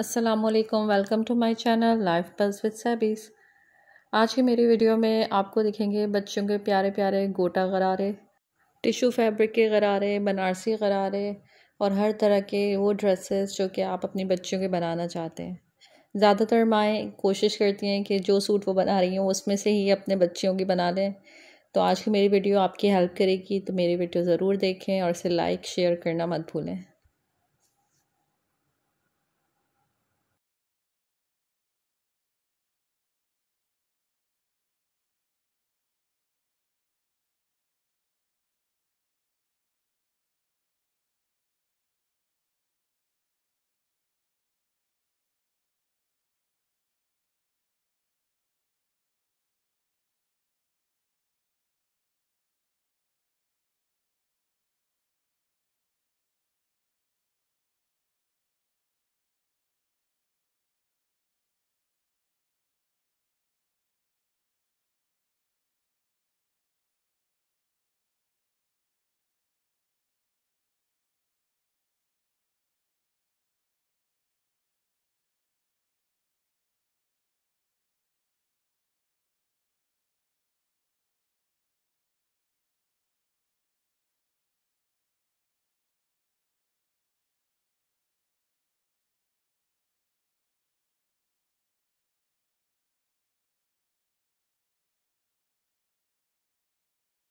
असलकम welcome to my channel life pulse with Sabis आज की मेरी वीडियो में आपको दिखेंगे बच्चों के प्यारे प्यारे गोटा गरारे टिशू फैब्रिक के गरारे बनारसी गरारे और हर तरह के वो ड्रेसेस जो कि आप अपने बच्चों के बनाना चाहते हैं ज़्यादातर माएँ कोशिश करती हैं कि जो सूट वो बना रही हैं उसमें से ही अपने बच्चियों की बना लें तो आज की मेरी वीडियो आपकी हेल्प करेगी तो मेरी वीडियो ज़रूर देखें और इसे लाइक शेयर करना मत भूलें